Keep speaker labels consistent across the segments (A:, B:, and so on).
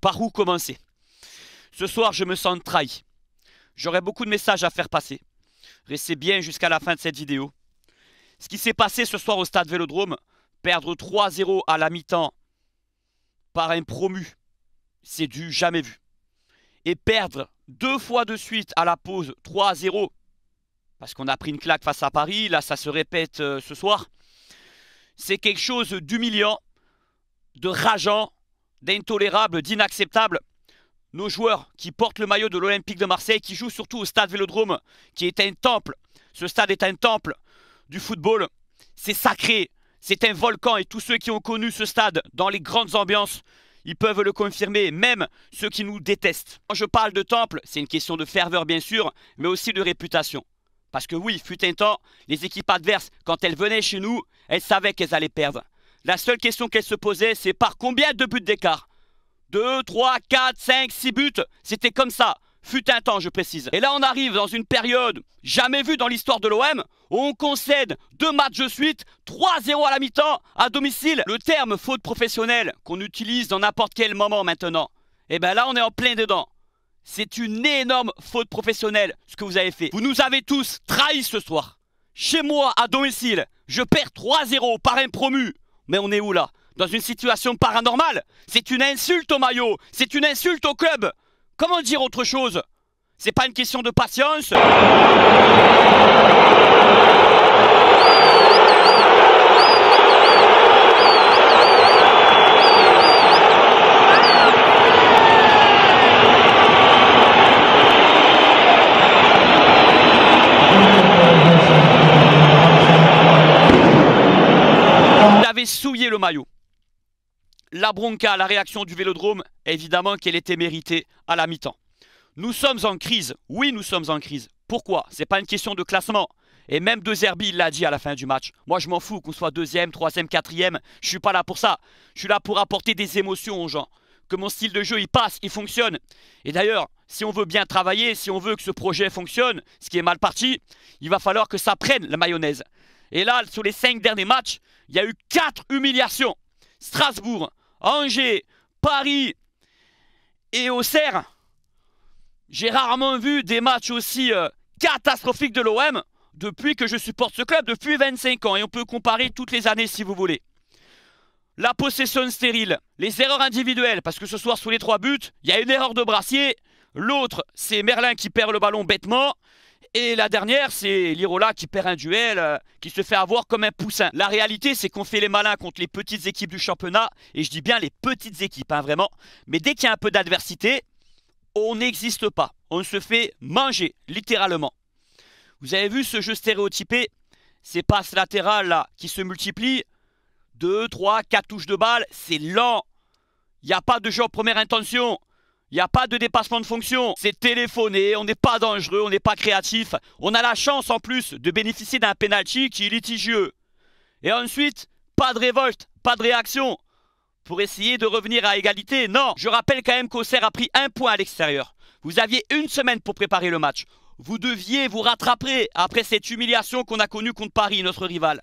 A: Par où commencer Ce soir, je me sens trahi. J'aurai beaucoup de messages à faire passer. Restez bien jusqu'à la fin de cette vidéo. Ce qui s'est passé ce soir au stade Vélodrome, perdre 3-0 à la mi-temps par un promu, c'est du jamais vu. Et perdre deux fois de suite à la pause 3-0, parce qu'on a pris une claque face à Paris, là ça se répète euh, ce soir, c'est quelque chose d'humiliant, de rageant d'intolérable, d'inacceptable. Nos joueurs qui portent le maillot de l'Olympique de Marseille, qui jouent surtout au stade Vélodrome, qui est un temple. Ce stade est un temple du football. C'est sacré, c'est un volcan et tous ceux qui ont connu ce stade dans les grandes ambiances, ils peuvent le confirmer, même ceux qui nous détestent. Quand je parle de temple, c'est une question de ferveur bien sûr, mais aussi de réputation. Parce que oui, fut un temps, les équipes adverses, quand elles venaient chez nous, elles savaient qu'elles allaient perdre. La seule question qu'elle se posait, c'est par combien de buts d'écart 2, 3, 4, 5, 6 buts. C'était comme ça. Fut un temps, je précise. Et là, on arrive dans une période jamais vue dans l'histoire de l'OM où on concède deux matchs de suite, 3-0 à la mi-temps, à domicile. Le terme faute professionnelle qu'on utilise dans n'importe quel moment maintenant, et eh bien là, on est en plein dedans. C'est une énorme faute professionnelle ce que vous avez fait. Vous nous avez tous trahis ce soir. Chez moi, à domicile, je perds 3-0 par un promu mais on est où là Dans une situation paranormale C'est une insulte au maillot C'est une insulte au club Comment dire autre chose C'est pas une question de patience avait souillé le maillot. La bronca, la réaction du vélodrome, évidemment qu'elle était méritée à la mi-temps. Nous sommes en crise. Oui, nous sommes en crise. Pourquoi C'est pas une question de classement. Et même De Zerbi, l'a dit à la fin du match. Moi, je m'en fous qu'on soit deuxième, troisième, quatrième. Je suis pas là pour ça. Je suis là pour apporter des émotions aux gens. Que mon style de jeu, il passe, il fonctionne. Et d'ailleurs, si on veut bien travailler, si on veut que ce projet fonctionne, ce qui est mal parti, il va falloir que ça prenne la mayonnaise. Et là, sur les cinq derniers matchs, il y a eu quatre humiliations. Strasbourg, Angers, Paris et Auxerre. J'ai rarement vu des matchs aussi euh, catastrophiques de l'OM depuis que je supporte ce club, depuis 25 ans. Et on peut comparer toutes les années si vous voulez. La possession stérile, les erreurs individuelles, parce que ce soir, sous les trois buts, il y a une erreur de brassier. L'autre, c'est Merlin qui perd le ballon bêtement. Et la dernière, c'est Lirola qui perd un duel, euh, qui se fait avoir comme un poussin. La réalité, c'est qu'on fait les malins contre les petites équipes du championnat, et je dis bien les petites équipes, hein, vraiment. Mais dès qu'il y a un peu d'adversité, on n'existe pas. On se fait manger, littéralement. Vous avez vu ce jeu stéréotypé Ces passes latérales là, qui se multiplient, 2, 3, 4 touches de balle, c'est lent. Il n'y a pas de jeu en première intention. Il n'y a pas de dépassement de fonction. C'est téléphoné, on n'est pas dangereux, on n'est pas créatif. On a la chance en plus de bénéficier d'un penalty qui est litigieux. Et ensuite, pas de révolte, pas de réaction. Pour essayer de revenir à égalité, non. Je rappelle quand même qu'Auxerre a pris un point à l'extérieur. Vous aviez une semaine pour préparer le match. Vous deviez vous rattraper après cette humiliation qu'on a connue contre Paris, notre rival.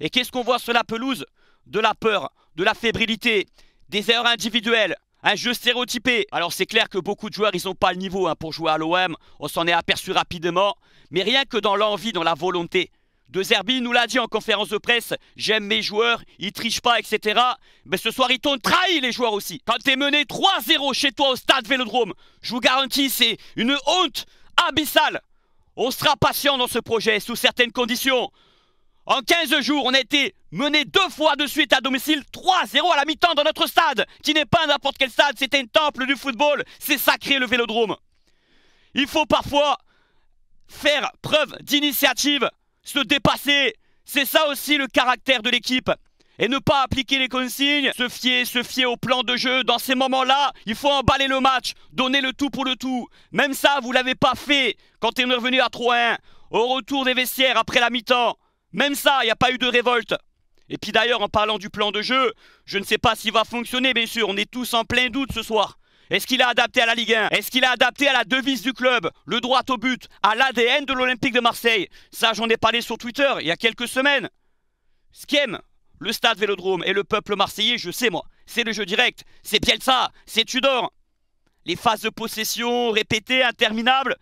A: Et qu'est-ce qu'on voit sur la pelouse De la peur, de la fébrilité, des erreurs individuelles, un jeu stéréotypé. Alors c'est clair que beaucoup de joueurs, ils n'ont pas le niveau hein, pour jouer à l'OM. On s'en est aperçu rapidement. Mais rien que dans l'envie, dans la volonté. De Zerbi nous l'a dit en conférence de presse, j'aime mes joueurs, ils trichent pas, etc. Mais ce soir, ils t'ont trahi les joueurs aussi. Quand t'es mené 3-0 chez toi au stade Vélodrome, je vous garantis, c'est une honte abyssale. On sera patient dans ce projet sous certaines conditions. En 15 jours, on a été mené deux fois de suite à domicile, 3-0 à la mi-temps dans notre stade, qui n'est pas n'importe quel stade, c'est un temple du football, c'est sacré le vélodrome. Il faut parfois faire preuve d'initiative, se dépasser, c'est ça aussi le caractère de l'équipe. Et ne pas appliquer les consignes, se fier, se fier au plan de jeu. Dans ces moments-là, il faut emballer le match, donner le tout pour le tout. Même ça, vous l'avez pas fait quand on est revenu à 3-1, au retour des vestiaires après la mi-temps. Même ça, il n'y a pas eu de révolte. Et puis d'ailleurs, en parlant du plan de jeu, je ne sais pas s'il va fonctionner, bien sûr. On est tous en plein doute ce soir. Est-ce qu'il est adapté à la Ligue 1 Est-ce qu'il est adapté à la devise du club Le droit au but À l'ADN de l'Olympique de Marseille Ça, j'en ai parlé sur Twitter il y a quelques semaines. Ce qu'aime le stade Vélodrome et le peuple marseillais, je sais moi, c'est le jeu direct, c'est ça, c'est Tudor. Les phases de possession répétées, interminables,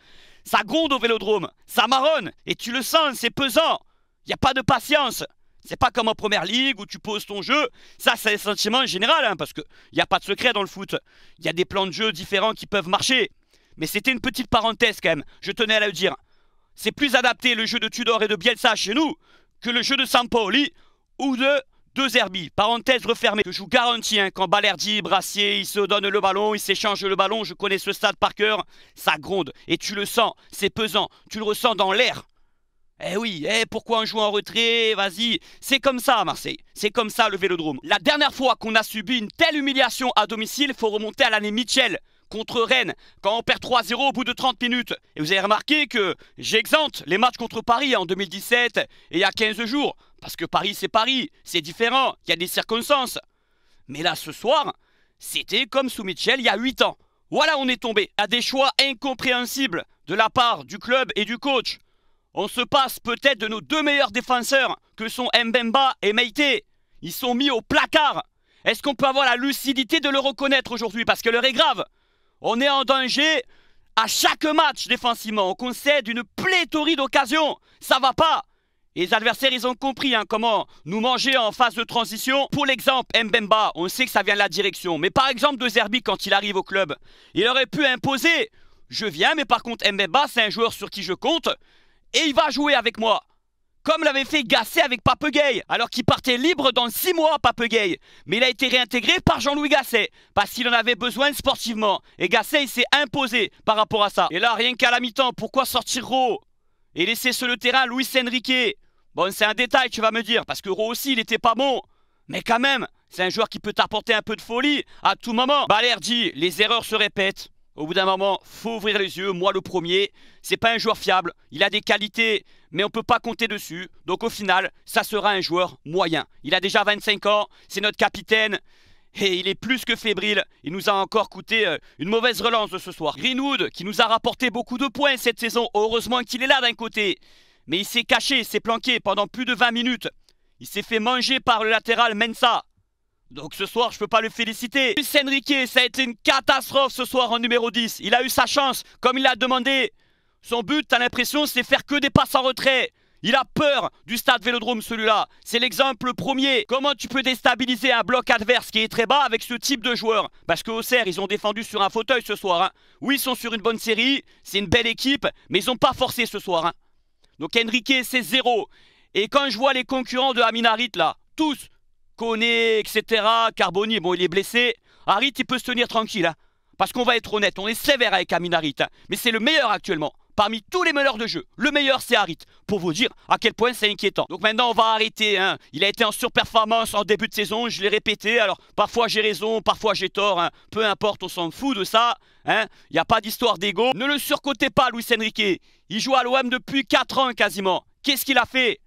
A: ça gronde au Vélodrome, ça marronne, et tu le sens, c'est pesant. Il n'y a pas de patience. C'est pas comme en première ligue où tu poses ton jeu. Ça, c'est un sentiment général, hein, parce qu'il n'y a pas de secret dans le foot. Il y a des plans de jeu différents qui peuvent marcher. Mais c'était une petite parenthèse quand même, je tenais à le dire. C'est plus adapté le jeu de Tudor et de Bielsa chez nous que le jeu de Sampaoli ou de deux Zerbi. Parenthèse refermée, je vous garantis, hein, quand Balerdi, Brassier, il se donne le ballon, il s'échange le ballon, je connais ce stade par cœur, ça gronde. Et tu le sens, c'est pesant, tu le ressens dans l'air. Eh oui, eh pourquoi on joue en retrait Vas-y, c'est comme ça à Marseille, c'est comme ça le Vélodrome. La dernière fois qu'on a subi une telle humiliation à domicile, faut remonter à l'année Mitchell contre Rennes, quand on perd 3-0 au bout de 30 minutes. Et vous avez remarqué que j'exempte les matchs contre Paris en 2017 et il y a 15 jours, parce que Paris c'est Paris, c'est différent, il y a des circonstances. Mais là ce soir, c'était comme sous Mitchell il y a 8 ans. Voilà, on est tombé à des choix incompréhensibles de la part du club et du coach. On se passe peut-être de nos deux meilleurs défenseurs, que sont Mbemba et Meite. Ils sont mis au placard. Est-ce qu'on peut avoir la lucidité de le reconnaître aujourd'hui Parce que l'heure est grave. On est en danger à chaque match défensivement. On concède une pléthorie d'occasions. Ça va pas. les adversaires, ils ont compris hein, comment nous manger en phase de transition. Pour l'exemple, Mbemba, on sait que ça vient de la direction. Mais par exemple, De Zerbi, quand il arrive au club, il aurait pu imposer « Je viens, mais par contre, Mbemba, c'est un joueur sur qui je compte et il va jouer avec moi. Comme l'avait fait Gasset avec Gay. alors qu'il partait libre dans 6 mois, Gay. Mais il a été réintégré par Jean-Louis Gasset, parce qu'il en avait besoin sportivement. Et Gasset, il s'est imposé par rapport à ça. Et là, rien qu'à la mi-temps, pourquoi sortir Ro et laisser sur le terrain Luis Enrique Bon, c'est un détail, tu vas me dire, parce que Ro aussi, il était pas bon. Mais quand même, c'est un joueur qui peut t'apporter un peu de folie à tout moment. dit les erreurs se répètent. Au bout d'un moment, faut ouvrir les yeux, moi le premier. C'est pas un joueur fiable, il a des qualités, mais on peut pas compter dessus. Donc au final, ça sera un joueur moyen. Il a déjà 25 ans, c'est notre capitaine. Et il est plus que fébrile, il nous a encore coûté euh, une mauvaise relance de ce soir. Greenwood, qui nous a rapporté beaucoup de points cette saison, heureusement qu'il est là d'un côté. Mais il s'est caché, s'est planqué pendant plus de 20 minutes. Il s'est fait manger par le latéral Mensa. Donc ce soir, je peux pas le féliciter. Luis Enrique, ça a été une catastrophe ce soir en numéro 10. Il a eu sa chance, comme il l'a demandé. Son but, t'as l'impression, c'est faire que des passes en retrait. Il a peur du stade Vélodrome celui-là. C'est l'exemple premier. Comment tu peux déstabiliser un bloc adverse qui est très bas avec ce type de joueur Parce que Auxerre, ils ont défendu sur un fauteuil ce soir. Hein. Oui, ils sont sur une bonne série, c'est une belle équipe, mais ils n'ont pas forcé ce soir. Hein. Donc Enrique, c'est zéro. Et quand je vois les concurrents de Aminarit là, tous Koné, etc., Carboni, bon, il est blessé. Harit, il peut se tenir tranquille. Hein. parce qu'on va être honnête, on est sévère avec Amin Harit. Hein. mais c'est le meilleur actuellement. Parmi tous les meneurs de jeu, le meilleur c'est Harit, pour vous dire à quel point c'est inquiétant. Donc maintenant on va arrêter, hein. il a été en surperformance en début de saison, je l'ai répété, alors parfois j'ai raison, parfois j'ai tort, peu importe, on s'en fout de ça, il n'y a pas d'histoire d'ego. Ne le surcotez pas louis Enrique, il joue à l'OM depuis 4 ans quasiment, qu'est-ce qu'il a fait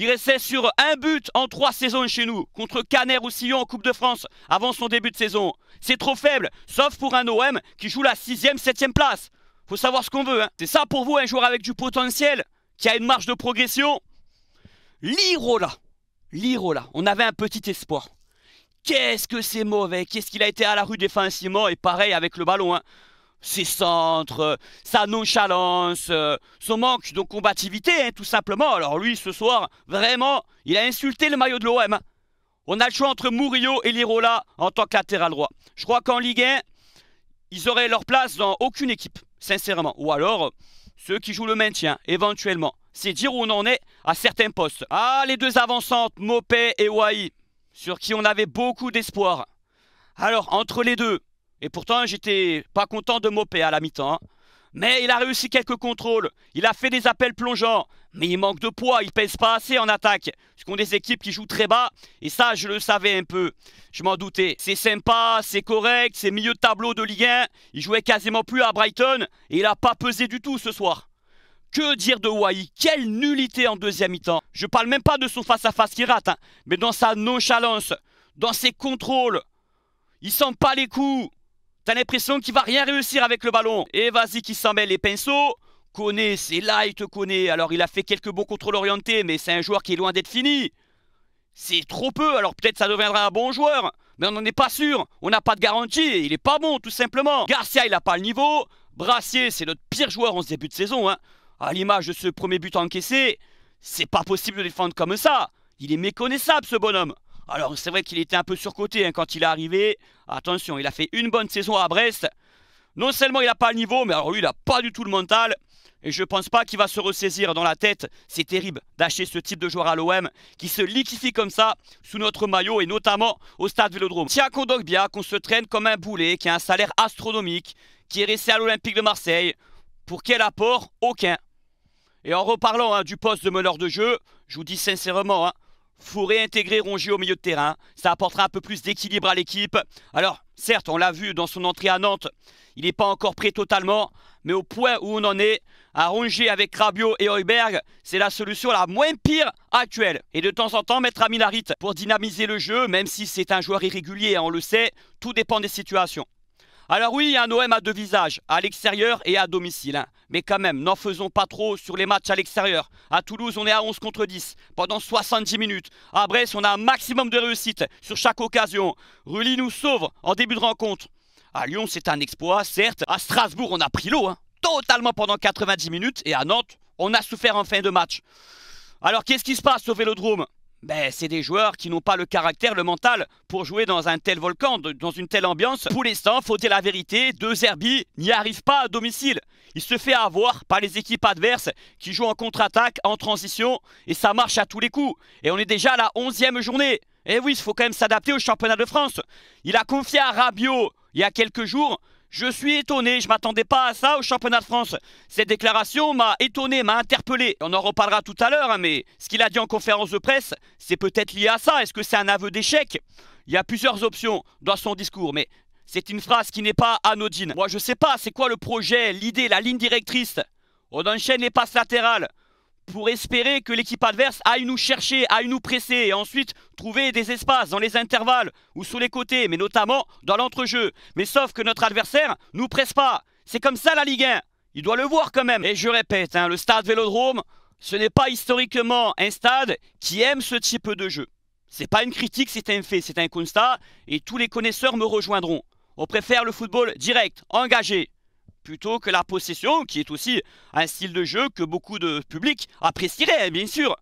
A: il restait sur un but en trois saisons chez nous, contre Caner ou Sillon en Coupe de France, avant son début de saison. C'est trop faible, sauf pour un OM qui joue la 6 septième 7 place. Faut savoir ce qu'on veut. Hein. C'est ça pour vous, un joueur avec du potentiel, qui a une marge de progression Lirola Lirola, on avait un petit espoir. Qu'est-ce que c'est mauvais Qu'est-ce qu'il a été à la rue défensivement Et pareil avec le ballon. Hein ses centres, euh, sa nonchalance, euh, son manque de combativité, hein, tout simplement. Alors lui, ce soir, vraiment, il a insulté le maillot de l'OM. On a le choix entre Murillo et Lirola en tant que latéral droit. Je crois qu'en Ligue 1, ils auraient leur place dans aucune équipe, sincèrement. Ou alors, ceux qui jouent le maintien, éventuellement. C'est dire où on en est à certains postes. Ah, les deux avancantes, Mopé et Wai, sur qui on avait beaucoup d'espoir. Alors, entre les deux, et pourtant, j'étais pas content de Mopé à la mi-temps. Hein. Mais il a réussi quelques contrôles. Il a fait des appels plongeants. Mais il manque de poids. Il pèse pas assez en attaque. Parce qu'on des équipes qui jouent très bas. Et ça, je le savais un peu. Je m'en doutais. C'est sympa, c'est correct, c'est milieu de tableau de Ligue 1. Il jouait quasiment plus à Brighton. Et il a pas pesé du tout ce soir. Que dire de Wai Quelle nullité en deuxième mi-temps. Je parle même pas de son face-à-face qui rate. Hein, mais dans sa nonchalance, dans ses contrôles. Il sent pas les coups. T'as l'impression qu'il va rien réussir avec le ballon. Et eh, vas-y qui s'en les pinceaux. Connaît, c'est light il connaît. Alors il a fait quelques bons contrôles orientés, mais c'est un joueur qui est loin d'être fini. C'est trop peu, alors peut-être ça deviendra un bon joueur. Mais on n'en est pas sûr, on n'a pas de garantie, il est pas bon tout simplement. Garcia, il n'a pas le niveau. Brassier, c'est notre pire joueur en ce début de saison. Hein. À l'image de ce premier but encaissé, c'est pas possible de défendre comme ça. Il est méconnaissable ce bonhomme. Alors c'est vrai qu'il était un peu surcoté hein, quand il est arrivé. Attention, il a fait une bonne saison à Brest. Non seulement il n'a pas le niveau, mais alors lui, il n'a pas du tout le mental. Et je ne pense pas qu'il va se ressaisir dans la tête. C'est terrible d'acheter ce type de joueur à l'OM qui se liquifie comme ça sous notre maillot et notamment au stade Vélodrome. Tiens qu'on bien, qu'on se traîne comme un boulet, qui a un salaire astronomique, qui est resté à l'Olympique de Marseille. Pour quel apport Aucun. Et en reparlant hein, du poste de meneur de jeu, je vous dis sincèrement, hein, faut réintégrer Rongier au milieu de terrain. Ça apportera un peu plus d'équilibre à l'équipe. Alors, certes, on l'a vu dans son entrée à Nantes, il n'est pas encore prêt totalement, mais au point où on en est, à Rongier avec Rabiot et Heuberg, c'est la solution la moins pire actuelle. Et de temps en temps, mettre Amin Harit pour dynamiser le jeu, même si c'est un joueur irrégulier, hein, on le sait, tout dépend des situations. Alors oui, il a un OM à deux visages, à l'extérieur et à domicile. Hein. Mais quand même, n'en faisons pas trop sur les matchs à l'extérieur. À Toulouse, on est à 11 contre 10 pendant 70 minutes. À Brest, on a un maximum de réussite sur chaque occasion. Rully nous sauve en début de rencontre. À Lyon, c'est un exploit, certes. À Strasbourg, on a pris l'eau, hein. totalement pendant 90 minutes. Et à Nantes, on a souffert en fin de match. Alors qu'est-ce qui se passe au Vélodrome ben, c'est des joueurs qui n'ont pas le caractère, le mental pour jouer dans un tel volcan, dans une telle ambiance. Pour l'instant, faut dire la vérité, deux Zerbi n'y arrivent pas à domicile. Il se fait avoir par les équipes adverses qui jouent en contre-attaque, en transition, et ça marche à tous les coups. Et on est déjà à la 11e journée. Et eh oui, il faut quand même s'adapter au championnat de France. Il a confié à Rabiot il y a quelques jours je suis étonné, je m'attendais pas à ça au championnat de France. Cette déclaration m'a étonné, m'a interpellé. On en reparlera tout à l'heure, hein, mais ce qu'il a dit en conférence de presse, c'est peut-être lié à ça. Est-ce que c'est un aveu d'échec Il y a plusieurs options dans son discours, mais c'est une phrase qui n'est pas anodine. Moi, je sais pas, c'est quoi le projet, l'idée, la ligne directrice On enchaîne les passes latérales pour espérer que l'équipe adverse aille nous chercher, aille nous presser et ensuite trouver des espaces dans les intervalles ou sous les côtés, mais notamment dans l'entrejeu. Mais sauf que notre adversaire nous presse pas. C'est comme ça la Ligue 1. Il doit le voir quand même. Et je répète, hein, le stade Vélodrome, ce n'est pas historiquement un stade qui aime ce type de jeu. C'est pas une critique, c'est un fait, c'est un constat et tous les connaisseurs me rejoindront. On préfère le football direct, engagé, plutôt que la possession, qui est aussi un style de jeu que beaucoup de public apprécierait, bien sûr.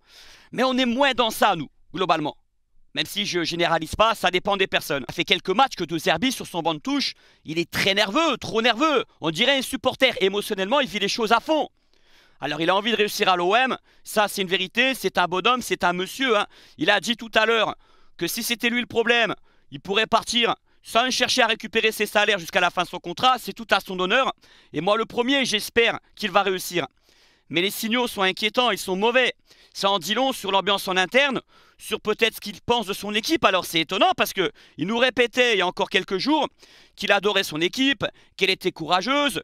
A: Mais on est moins dans ça, nous, globalement. Même si je généralise pas, ça dépend des personnes. a fait quelques matchs que De Zerbi, sur son banc de touche, il est très nerveux, trop nerveux. On dirait un supporter. Émotionnellement, il vit les choses à fond. Alors il a envie de réussir à l'OM, ça c'est une vérité, c'est un bonhomme, c'est un monsieur. Hein. Il a dit tout à l'heure que si c'était lui le problème, il pourrait partir sans chercher à récupérer ses salaires jusqu'à la fin de son contrat, c'est tout à son honneur. Et moi le premier, j'espère qu'il va réussir. Mais les signaux sont inquiétants, ils sont mauvais. Ça en dit long sur l'ambiance en interne, sur peut-être ce qu'il pense de son équipe. Alors c'est étonnant parce qu'il nous répétait il y a encore quelques jours qu'il adorait son équipe, qu'elle était courageuse,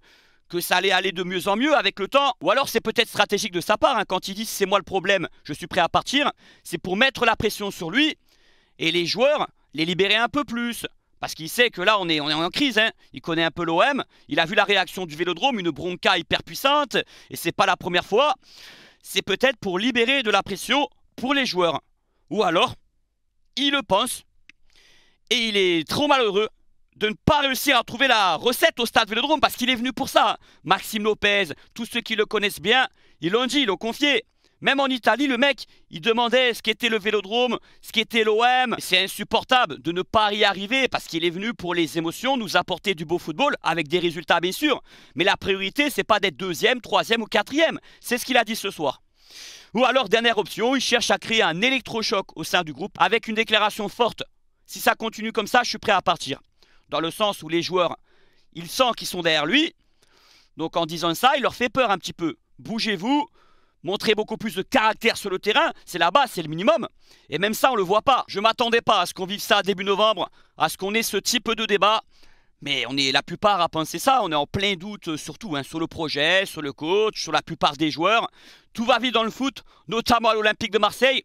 A: que ça allait aller de mieux en mieux avec le temps. Ou alors c'est peut-être stratégique de sa part hein, quand il dit c'est moi le problème, je suis prêt à partir. C'est pour mettre la pression sur lui et les joueurs les libérer un peu plus. Parce qu'il sait que là, on est, on est en crise. Hein. Il connaît un peu l'OM. Il a vu la réaction du vélodrome, une bronca hyper puissante. Et c'est pas la première fois. C'est peut-être pour libérer de la pression pour les joueurs. Ou alors, il le pense. Et il est trop malheureux de ne pas réussir à trouver la recette au stade Vélodrome parce qu'il est venu pour ça. Maxime Lopez, tous ceux qui le connaissent bien, ils l'ont dit, ils l'ont confié. Même en Italie, le mec, il demandait ce qu'était le vélodrome, ce qu'était l'OM. C'est insupportable de ne pas y arriver parce qu'il est venu pour les émotions nous apporter du beau football avec des résultats, bien sûr. Mais la priorité, c'est pas d'être deuxième, troisième ou quatrième. C'est ce qu'il a dit ce soir. Ou alors, dernière option, il cherche à créer un électrochoc au sein du groupe avec une déclaration forte. Si ça continue comme ça, je suis prêt à partir. Dans le sens où les joueurs, ils sentent qu'ils sont derrière lui. Donc en disant ça, il leur fait peur un petit peu. Bougez-vous, montrer beaucoup plus de caractère sur le terrain, c'est là-bas, c'est le minimum. Et même ça, on ne le voit pas. Je ne m'attendais pas à ce qu'on vive ça début novembre, à ce qu'on ait ce type de débat. Mais on est la plupart à penser ça, on est en plein doute euh, surtout hein, sur le projet, sur le coach, sur la plupart des joueurs. Tout va vite dans le foot, notamment à l'Olympique de Marseille.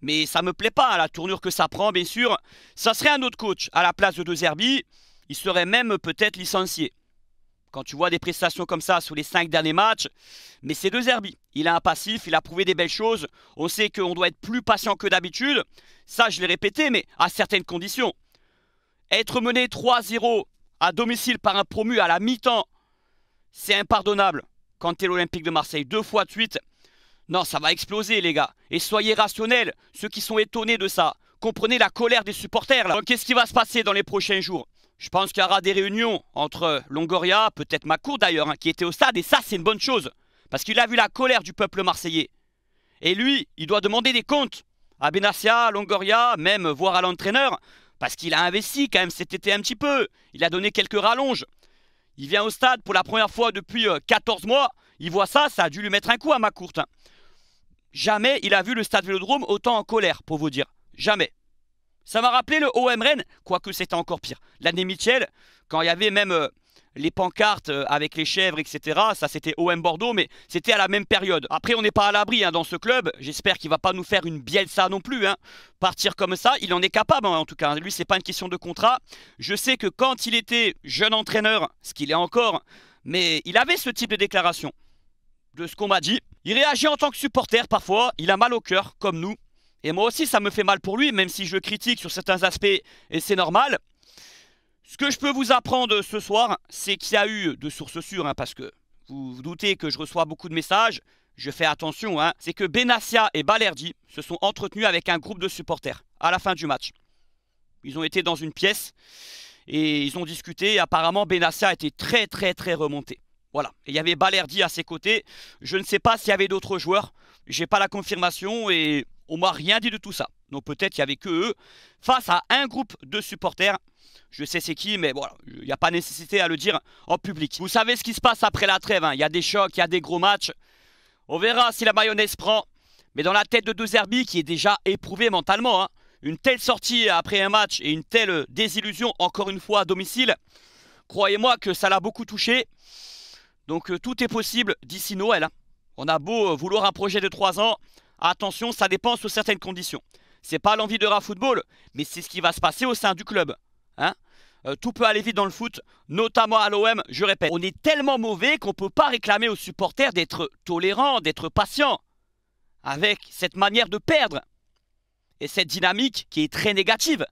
A: Mais ça ne me plaît pas, la tournure que ça prend, bien sûr. Ça serait un autre coach à la place de deux Zerbi. Il serait même peut-être licencié. Quand tu vois des prestations comme ça sous les 5 derniers matchs, mais c'est deux Zerbi. Il a un passif, il a prouvé des belles choses. On sait qu'on doit être plus patient que d'habitude. Ça, je l'ai répété, mais à certaines conditions. Être mené 3-0 à domicile par un promu à la mi-temps, c'est impardonnable. Quand t'es l'Olympique de Marseille deux fois de suite, non, ça va exploser, les gars. Et soyez rationnels, ceux qui sont étonnés de ça. Comprenez la colère des supporters. qu'est-ce qui va se passer dans les prochains jours je pense qu'il y aura des réunions entre Longoria, peut-être Macourt d'ailleurs, hein, qui était au stade, et ça c'est une bonne chose, parce qu'il a vu la colère du peuple marseillais. Et lui, il doit demander des comptes à Benassia, Longoria, même voir à l'entraîneur, parce qu'il a investi quand même cet été un petit peu, il a donné quelques rallonges. Il vient au stade pour la première fois depuis 14 euh, mois, il voit ça, ça a dû lui mettre un coup à Macourt. Hein. Jamais il a vu le stade Vélodrome autant en colère, pour vous dire. Jamais. Ça m'a rappelé le OM Rennes, quoique c'était encore pire. L'année michel quand il y avait même euh, les pancartes euh, avec les chèvres, etc. Ça, c'était OM Bordeaux, mais c'était à la même période. Après, on n'est pas à l'abri hein, dans ce club. J'espère qu'il va pas nous faire une ça non plus. Hein. Partir comme ça, il en est capable hein, en tout cas. Lui, c'est pas une question de contrat. Je sais que quand il était jeune entraîneur, ce qu'il est encore, mais il avait ce type de déclaration de ce qu'on m'a dit. Il réagit en tant que supporter parfois, il a mal au cœur, comme nous. Et moi aussi, ça me fait mal pour lui, même si je critique sur certains aspects, et c'est normal. Ce que je peux vous apprendre ce soir, c'est qu'il y a eu, de sources sûres, hein, parce que vous vous doutez que je reçois beaucoup de messages, je fais attention, hein. c'est que Benassia et Balerdi se sont entretenus avec un groupe de supporters à la fin du match. Ils ont été dans une pièce et ils ont discuté. Et apparemment, Benassia était très très très remonté. Voilà. Et il y avait Balerdi à ses côtés. Je ne sais pas s'il y avait d'autres joueurs. J'ai pas la confirmation et on m'a rien dit de tout ça. Donc peut-être qu'il n'y avait que eux face à un groupe de supporters. Je sais c'est qui, mais voilà, il n'y a pas nécessité à le dire en public. Vous savez ce qui se passe après la trêve. Hein. Il y a des chocs, il y a des gros matchs. On verra si la mayonnaise prend. Mais dans la tête de deux qui est déjà éprouvé mentalement, hein, une telle sortie après un match et une telle désillusion encore une fois à domicile, croyez-moi que ça l'a beaucoup touché. Donc euh, tout est possible d'ici Noël. Hein. On a beau euh, vouloir un projet de 3 ans, Attention, ça dépend sous certaines conditions. C'est pas l'envie de ra football, mais c'est ce qui va se passer au sein du club. Hein. Euh, tout peut aller vite dans le foot, notamment à l'OM, je répète. On est tellement mauvais qu'on ne peut pas réclamer aux supporters d'être tolérants, d'être patients, avec cette manière de perdre et cette dynamique qui est très négative.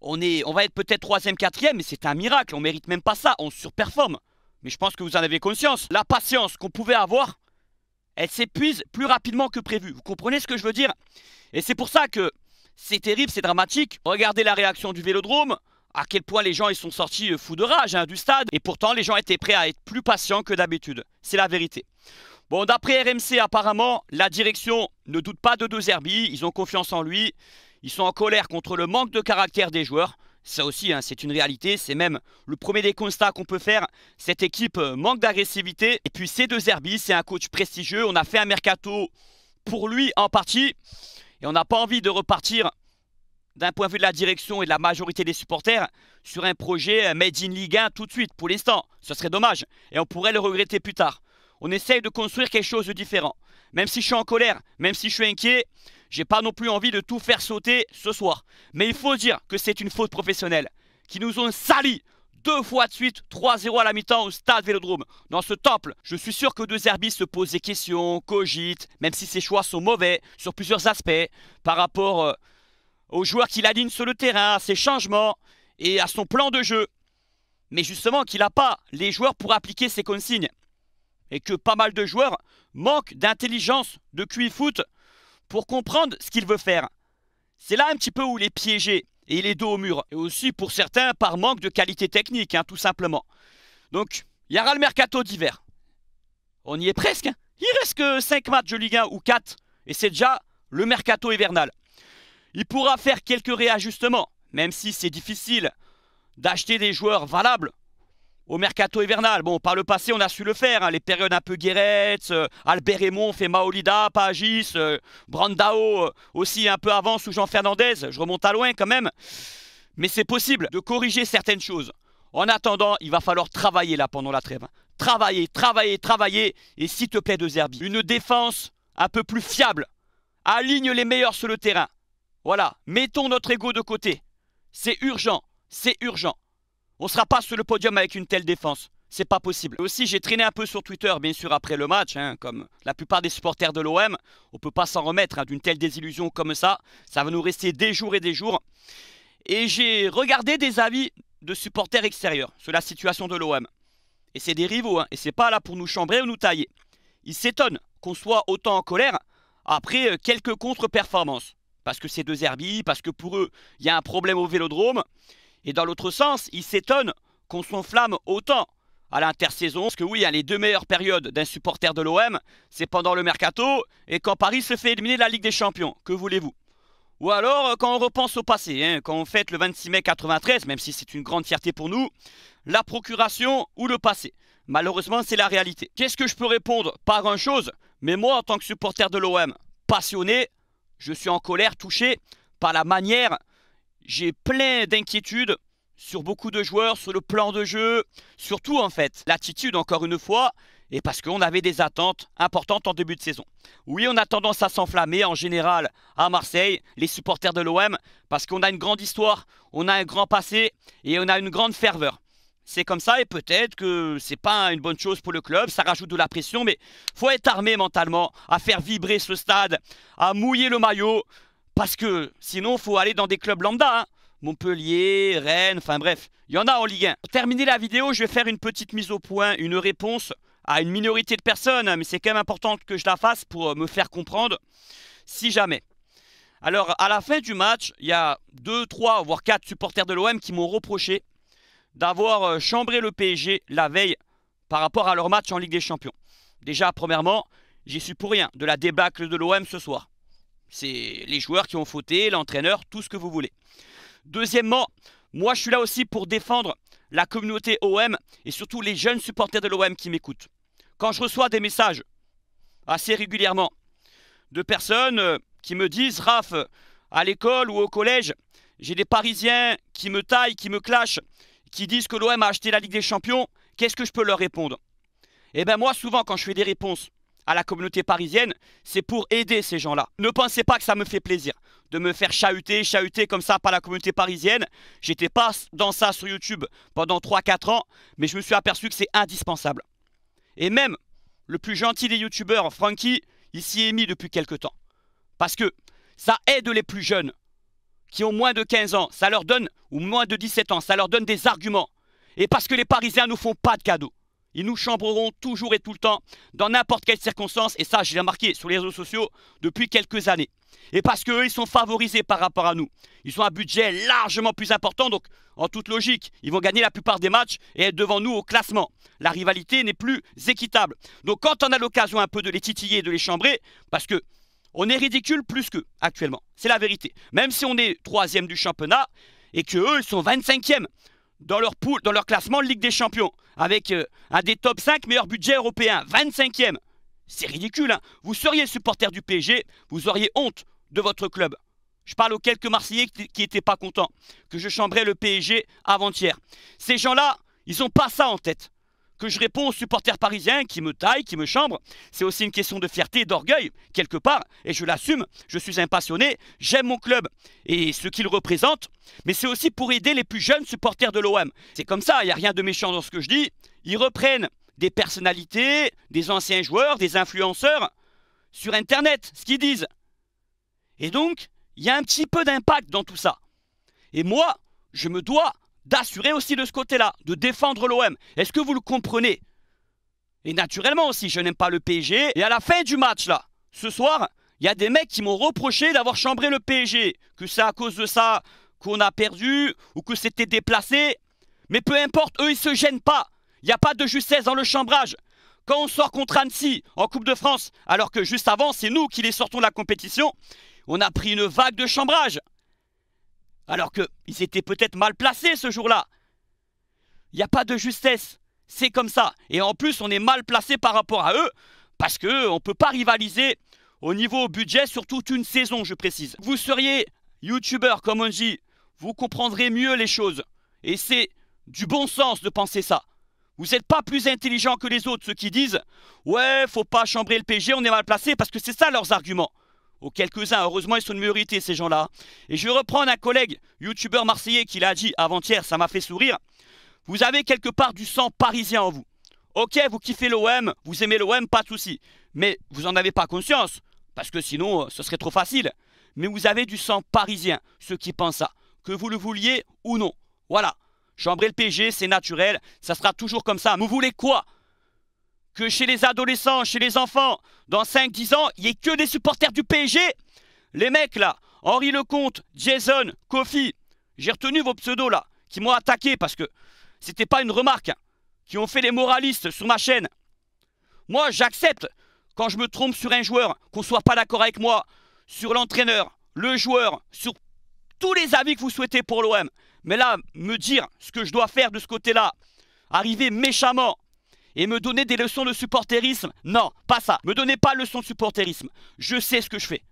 A: On, est, on va être peut-être troisième, quatrième, mais c'est un miracle, on ne mérite même pas ça, on surperforme. Mais je pense que vous en avez conscience. La patience qu'on pouvait avoir, elle s'épuise plus rapidement que prévu. Vous comprenez ce que je veux dire Et c'est pour ça que c'est terrible, c'est dramatique. Regardez la réaction du Vélodrome, à quel point les gens ils sont sortis euh, fous de rage hein, du stade. Et pourtant, les gens étaient prêts à être plus patients que d'habitude. C'est la vérité. Bon, d'après RMC, apparemment, la direction ne doute pas de deux Ils ont confiance en lui. Ils sont en colère contre le manque de caractère des joueurs. Ça aussi, hein, c'est une réalité, c'est même le premier des constats qu'on peut faire. Cette équipe euh, manque d'agressivité. Et puis c'est deux Zerbi, c'est un coach prestigieux. On a fait un mercato pour lui en partie. Et on n'a pas envie de repartir d'un point de vue de la direction et de la majorité des supporters sur un projet euh, Made in Ligue 1 tout de suite pour l'instant. Ce serait dommage et on pourrait le regretter plus tard. On essaye de construire quelque chose de différent. Même si je suis en colère, même si je suis inquiet, j'ai pas non plus envie de tout faire sauter ce soir. Mais il faut dire que c'est une faute professionnelle. Qui nous ont sali deux fois de suite, 3-0 à la mi-temps au stade Vélodrome. Dans ce temple, je suis sûr que deux Zerbi se posent des questions, cogitent, même si ses choix sont mauvais sur plusieurs aspects, par rapport euh, aux joueurs qu'il aligne sur le terrain, à ses changements et à son plan de jeu. Mais justement qu'il n'a pas les joueurs pour appliquer ses consignes. Et que pas mal de joueurs manquent d'intelligence, de QI foot, pour comprendre ce qu'il veut faire. C'est là un petit peu où il est piégé et il est dos au mur. Et aussi pour certains par manque de qualité technique, hein, tout simplement. Donc, il y aura le mercato d'hiver. On y est presque. Hein. Il reste que 5 matchs de Ligue 1 ou 4. Et c'est déjà le mercato hivernal. Il pourra faire quelques réajustements, même si c'est difficile d'acheter des joueurs valables au mercato hivernal. Bon, par le passé, on a su le faire. Hein, les périodes un peu Guéretz, euh, Albert Raymond fait Maolida, Pagis, euh, Brandao euh, aussi un peu avant sous Jean Fernandez. Je remonte à loin quand même. Mais c'est possible de corriger certaines choses. En attendant, il va falloir travailler là pendant la trêve. Hein. Travailler, travailler, travailler. Et s'il te plaît, De Zerbi, une défense un peu plus fiable. Aligne les meilleurs sur le terrain. Voilà, mettons notre ego de côté. C'est urgent, c'est urgent. On ne sera pas sur le podium avec une telle défense. C'est pas possible. aussi, j'ai traîné un peu sur Twitter, bien sûr, après le match, hein, comme la plupart des supporters de l'OM. On peut pas s'en remettre hein, d'une telle désillusion comme ça. Ça va nous rester des jours et des jours. Et j'ai regardé des avis de supporters extérieurs sur la situation de l'OM. Et c'est des rivaux, hein, et c'est pas là pour nous chambrer ou nous tailler. Ils s'étonnent qu'on soit autant en colère après euh, quelques contre-performances. Parce que c'est deux herbies, parce que pour eux, il y a un problème au vélodrome. Et dans l'autre sens, il s'étonne qu'on s'enflamme autant à l'intersaison. Parce que oui, hein, les deux meilleures périodes d'un supporter de l'OM, c'est pendant le mercato et quand Paris se fait éliminer de la Ligue des Champions. Que voulez-vous Ou alors, euh, quand on repense au passé, hein, quand on fête le 26 mai 93, même si c'est une grande fierté pour nous, la procuration ou le passé. Malheureusement, c'est la réalité. Qu'est-ce que je peux répondre Par grand-chose, mais moi, en tant que supporter de l'OM, passionné, je suis en colère, touché par la manière j'ai plein d'inquiétudes sur beaucoup de joueurs, sur le plan de jeu, surtout en fait l'attitude encore une fois, et parce qu'on avait des attentes importantes en début de saison. Oui, on a tendance à s'enflammer en général à Marseille, les supporters de l'OM, parce qu'on a une grande histoire, on a un grand passé et on a une grande ferveur. C'est comme ça et peut-être que c'est pas une bonne chose pour le club, ça rajoute de la pression, mais faut être armé mentalement à faire vibrer ce stade, à mouiller le maillot, parce que sinon, il faut aller dans des clubs lambda. Hein. Montpellier, Rennes, enfin bref, il y en a en Ligue 1. Pour terminer la vidéo, je vais faire une petite mise au point, une réponse à une minorité de personnes, mais c'est quand même important que je la fasse pour euh, me faire comprendre, si jamais. Alors, à la fin du match, il y a 2, 3, voire 4 supporters de l'OM qui m'ont reproché d'avoir euh, chambré le PSG la veille par rapport à leur match en Ligue des Champions. Déjà, premièrement, j'y suis pour rien de la débâcle de l'OM ce soir. C'est les joueurs qui ont fauté, l'entraîneur, tout ce que vous voulez. Deuxièmement, moi je suis là aussi pour défendre la communauté OM et surtout les jeunes supporters de l'OM qui m'écoutent. Quand je reçois des messages assez régulièrement de personnes euh, qui me disent Raph, à l'école ou au collège, j'ai des Parisiens qui me taillent, qui me clashent, qui disent que l'OM a acheté la Ligue des Champions, qu'est-ce que je peux leur répondre Eh bien moi souvent quand je fais des réponses à la communauté parisienne, c'est pour aider ces gens-là. Ne pensez pas que ça me fait plaisir de me faire chahuter, chahuter comme ça par la communauté parisienne. J'étais pas dans ça sur YouTube pendant 3-4 ans, mais je me suis aperçu que c'est indispensable. Et même le plus gentil des youtubeurs, Frankie, il s'y est mis depuis quelques temps. Parce que ça aide les plus jeunes qui ont moins de 15 ans, ça leur donne, ou moins de 17 ans, ça leur donne des arguments. Et parce que les Parisiens ne nous font pas de cadeaux. Ils nous chambreront toujours et tout le temps, dans n'importe quelle circonstance. Et ça, l'ai remarqué sur les réseaux sociaux depuis quelques années. Et parce qu'eux, ils sont favorisés par rapport à nous. Ils ont un budget largement plus important, donc en toute logique, ils vont gagner la plupart des matchs et être devant nous au classement. La rivalité n'est plus équitable. Donc quand on a l'occasion un peu de les titiller de les chambrer, parce que on est ridicule plus qu'eux actuellement. C'est la vérité. Même si on est troisième du championnat et qu'eux, ils sont 25e dans leur poule, dans leur classement Ligue des Champions avec euh, un des top 5 meilleurs budgets européens, 25e. C'est ridicule, hein. Vous seriez supporter du PSG, vous auriez honte de votre club. Je parle aux quelques Marseillais qui n'étaient pas contents que je chambrais le PSG avant-hier. Ces gens-là, ils n'ont pas ça en tête que je réponds aux supporters parisiens qui me taillent, qui me chambrent. C'est aussi une question de fierté d'orgueil, quelque part, et je l'assume. Je suis un passionné, j'aime mon club et ce qu'il représente, mais c'est aussi pour aider les plus jeunes supporters de l'OM. C'est comme ça, il n'y a rien de méchant dans ce que je dis. Ils reprennent des personnalités, des anciens joueurs, des influenceurs sur Internet, ce qu'ils disent. Et donc, il y a un petit peu d'impact dans tout ça. Et moi, je me dois d'assurer aussi de ce côté-là, de défendre l'OM. Est-ce que vous le comprenez Et naturellement aussi, je n'aime pas le PSG. Et à la fin du match, là, ce soir, il y a des mecs qui m'ont reproché d'avoir chambré le PSG. Que c'est à cause de ça qu'on a perdu ou que c'était déplacé. Mais peu importe, eux, ils se gênent pas. Il n'y a pas de justesse dans le chambrage. Quand on sort contre Annecy en Coupe de France, alors que juste avant, c'est nous qui les sortons de la compétition, on a pris une vague de chambrage alors qu'ils étaient peut-être mal placés ce jour-là. Il n'y a pas de justesse, c'est comme ça. Et en plus, on est mal placé par rapport à eux, parce qu'on ne peut pas rivaliser au niveau budget sur toute une saison, je précise. Vous seriez youtubeur, comme on dit, vous comprendrez mieux les choses. Et c'est du bon sens de penser ça. Vous n'êtes pas plus intelligent que les autres, ceux qui disent « Ouais, faut pas chambrer le PG, on est mal placé », parce que c'est ça leurs arguments aux quelques-uns. Heureusement, ils sont de minorité, ces gens-là. Et je vais reprendre un collègue youtubeur marseillais qui l'a dit avant-hier, ça m'a fait sourire. Vous avez quelque part du sang parisien en vous. Ok, vous kiffez l'OM, vous aimez l'OM, pas de souci. Mais vous n'en avez pas conscience, parce que sinon, euh, ce serait trop facile. Mais vous avez du sang parisien, ceux qui pensent ça, que vous le vouliez ou non. Voilà. Chambrer le PG, c'est naturel, ça sera toujours comme ça. Vous voulez quoi que chez les adolescents, chez les enfants, dans 5-10 ans, il n'y ait que des supporters du PSG Les mecs là, Henri Lecomte, Jason, Kofi, j'ai retenu vos pseudos là, qui m'ont attaqué parce que c'était pas une remarque, hein, qui ont fait les moralistes sur ma chaîne. Moi, j'accepte quand je me trompe sur un joueur, qu'on soit pas d'accord avec moi, sur l'entraîneur, le joueur, sur tous les avis que vous souhaitez pour l'OM. Mais là, me dire ce que je dois faire de ce côté-là, arriver méchamment et me donner des leçons de supporterisme. Non, pas ça. Me donnez pas leçon de supporterisme. Je sais ce que je fais.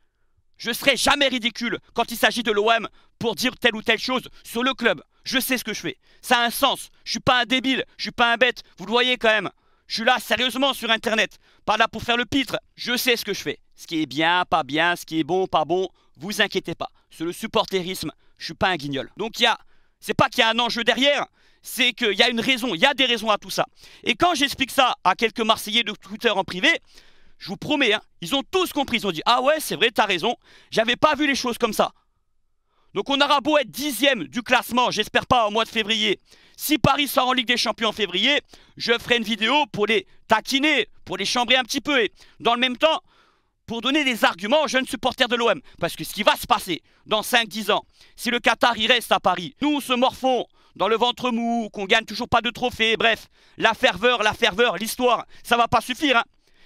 A: Je serai jamais ridicule quand il s'agit de l'OM pour dire telle ou telle chose sur le club. Je sais ce que je fais. Ça a un sens. Je suis pas un débile, je suis pas un bête. Vous le voyez quand même. Je suis là sérieusement sur internet, pas là pour faire le pitre. Je sais ce que je fais. Ce qui est bien, pas bien, ce qui est bon, pas bon, vous inquiétez pas. Sur le supporterisme, je suis pas un guignol. Donc il y a c'est pas qu'il y a un enjeu derrière, c'est qu'il y a une raison, il y a des raisons à tout ça. Et quand j'explique ça à quelques Marseillais de Twitter en privé, je vous promets, hein, ils ont tous compris, ils ont dit « Ah ouais, c'est vrai, t'as raison, j'avais pas vu les choses comme ça ». Donc on aura beau être dixième du classement, j'espère pas, au mois de février. Si Paris sort en Ligue des Champions en février, je ferai une vidéo pour les taquiner, pour les chambrer un petit peu. Et dans le même temps, pour donner des arguments aux jeunes supporters de l'OM. Parce que ce qui va se passer dans 5-10 ans, si le Qatar y reste à Paris, nous se morfons dans le ventre mou, qu'on gagne toujours pas de trophée, bref, la ferveur, la ferveur, l'histoire, ça va pas suffire. Hein.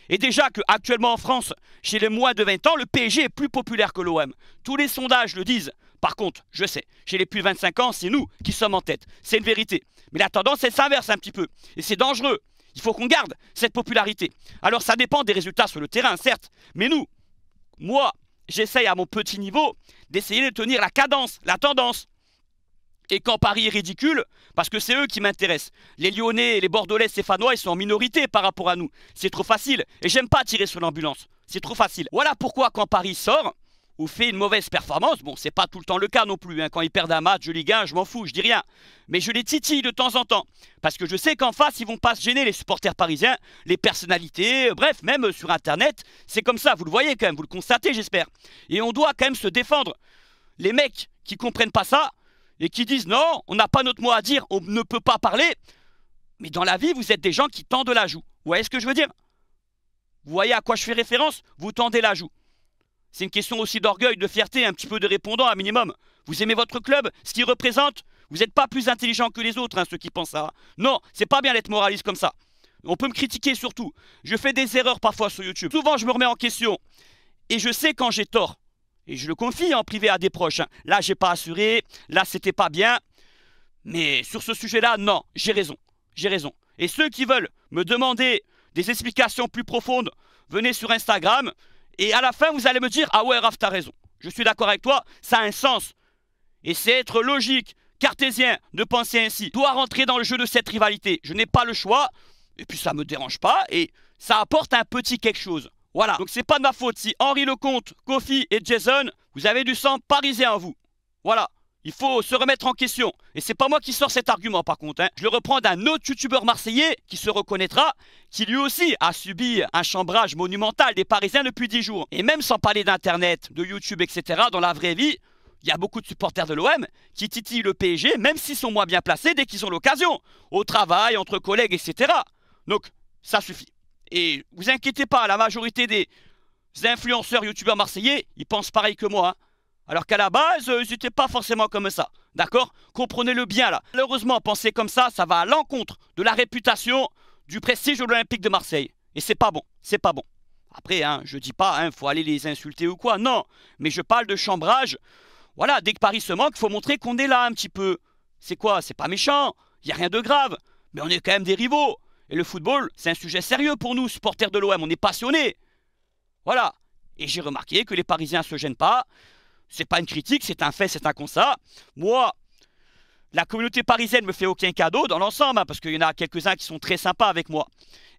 A: Et déjà que actuellement en France, chez les moins de 20 ans, le PSG est plus populaire que l'OM. Tous les sondages le disent. Par contre, je sais, chez les plus de 25 ans, c'est nous qui sommes en tête. C'est une vérité. Mais la tendance, elle s'inverse un petit peu. Et c'est dangereux. Il faut qu'on garde cette popularité. Alors ça dépend des résultats sur le terrain, certes. Mais nous, moi, j'essaye à mon petit niveau d'essayer de tenir la cadence, la tendance et quand Paris est ridicule, parce que c'est eux qui m'intéressent. Les Lyonnais, les Bordelais, Stéphanois, ils sont en minorité par rapport à nous. C'est trop facile. Et j'aime pas tirer sur l'ambulance. C'est trop facile. Voilà pourquoi quand Paris sort ou fait une mauvaise performance, bon, c'est pas tout le temps le cas non plus. Hein. Quand ils perdent un match je les gagne, je m'en fous, je dis rien. Mais je les titille de temps en temps. Parce que je sais qu'en face, ils vont pas se gêner, les supporters parisiens, les personnalités, bref, même sur Internet. C'est comme ça, vous le voyez quand même, vous le constatez, j'espère. Et on doit quand même se défendre. Les mecs qui comprennent pas ça, et qui disent non, on n'a pas notre mot à dire, on ne peut pas parler. Mais dans la vie, vous êtes des gens qui tendent la joue. Vous voyez ce que je veux dire Vous voyez à quoi je fais référence Vous tendez la joue. C'est une question aussi d'orgueil, de fierté, un petit peu de répondant à minimum. Vous aimez votre club, ce qu'il représente. Vous n'êtes pas plus intelligent que les autres, hein, ceux qui pensent ça. Non, c'est pas bien d'être moraliste comme ça. On peut me critiquer surtout. Je fais des erreurs parfois sur YouTube. Souvent, je me remets en question. Et je sais quand j'ai tort et je le confie en privé à des proches, hein. là j'ai pas assuré, là c'était pas bien, mais sur ce sujet-là, non, j'ai raison, j'ai raison. Et ceux qui veulent me demander des explications plus profondes, venez sur Instagram, et à la fin vous allez me dire, ah ouais Raph, t'as raison, je suis d'accord avec toi, ça a un sens, et c'est être logique, cartésien, de penser ainsi, doit rentrer dans le jeu de cette rivalité, je n'ai pas le choix, et puis ça me dérange pas, et ça apporte un petit quelque chose. Voilà, donc c'est pas de ma faute si Henri Lecomte, Kofi et Jason, vous avez du sang parisien en vous. Voilà, il faut se remettre en question. Et c'est pas moi qui sors cet argument par contre. Hein. Je le reprends d'un autre youtubeur marseillais qui se reconnaîtra, qui lui aussi a subi un chambrage monumental des Parisiens depuis 10 jours. Et même sans parler d'internet, de YouTube, etc., dans la vraie vie, il y a beaucoup de supporters de l'OM qui titillent le PSG, même s'ils sont moins bien placés dès qu'ils ont l'occasion. Au travail, entre collègues, etc. Donc, ça suffit. Et vous inquiétez pas, la majorité des influenceurs youtubeurs marseillais, ils pensent pareil que moi. Hein. Alors qu'à la base, euh, ils n'étaient pas forcément comme ça. D'accord Comprenez-le bien là. Malheureusement, penser comme ça, ça va à l'encontre de la réputation, du prestige de l'Olympique de Marseille. Et c'est pas bon, c'est pas bon. Après, hein, je dis pas, hein, faut aller les insulter ou quoi, non. Mais je parle de chambrage. Voilà, dès que Paris se manque, faut montrer qu'on est là un petit peu. C'est quoi C'est pas méchant, il y a rien de grave. Mais on est quand même des rivaux. Et le football, c'est un sujet sérieux pour nous, supporters de l'OM, on est passionnés. Voilà. Et j'ai remarqué que les Parisiens ne se gênent pas. C'est pas une critique, c'est un fait, c'est un constat. Moi, la communauté parisienne me fait aucun cadeau dans l'ensemble, hein, parce qu'il y en a quelques-uns qui sont très sympas avec moi.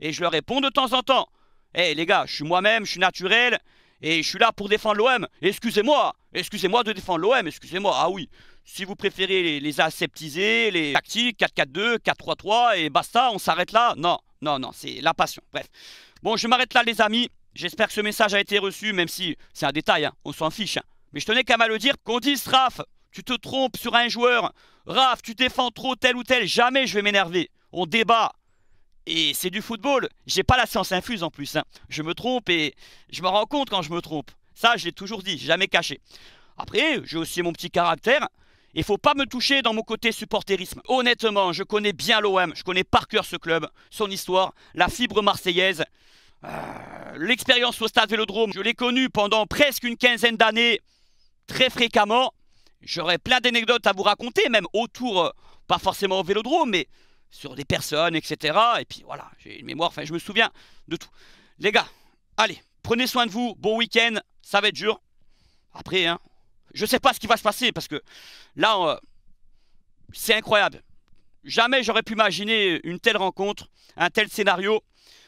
A: Et je leur réponds de temps en temps. Eh les gars, je suis moi-même, je suis naturel, et je suis là pour défendre l'OM. Excusez-moi, excusez-moi de défendre l'OM, excusez-moi. Ah oui, si vous préférez les, aseptiser, les tactiques, 4-4-2, 4-3-3, et basta, on s'arrête là. Non, non, non, c'est la passion. Bref. Bon, je m'arrête là, les amis. J'espère que ce message a été reçu, même si c'est un détail, hein. on s'en fiche. Hein. Mais je tenais qu'à mal le dire qu'on dise, Raph, tu te trompes sur un joueur. Raph, tu défends trop tel ou tel. Jamais je vais m'énerver. On débat. Et c'est du football. J'ai pas la science infuse en plus. Hein. Je me trompe et je me rends compte quand je me trompe. Ça, je l'ai toujours dit, jamais caché. Après, j'ai aussi mon petit caractère. Il faut pas me toucher dans mon côté supporterisme. Honnêtement, je connais bien l'OM, je connais par cœur ce club, son histoire, la fibre marseillaise. Euh, l'expérience au stade Vélodrome, je l'ai connu pendant presque une quinzaine d'années, très fréquemment. J'aurais plein d'anecdotes à vous raconter, même autour, euh, pas forcément au Vélodrome, mais sur des personnes, etc. Et puis voilà, j'ai une mémoire, enfin je me souviens de tout. Les gars, allez, prenez soin de vous, bon week-end, ça va être dur. Après, hein, je sais pas ce qui va se passer parce que là, euh, c'est incroyable. Jamais j'aurais pu imaginer une telle rencontre, un tel scénario.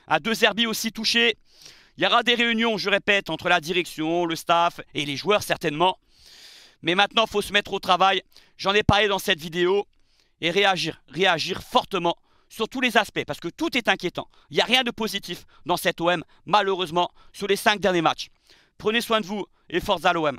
A: À deux Zerbi aussi touchés. Il y aura des réunions, je répète, entre la direction, le staff et les joueurs certainement. Mais maintenant, il faut se mettre au travail. J'en ai parlé dans cette vidéo. Et réagir, réagir fortement sur tous les aspects. Parce que tout est inquiétant. Il n'y a rien de positif dans cette OM, malheureusement, sur les cinq derniers matchs. Prenez soin de vous et force à l'OM.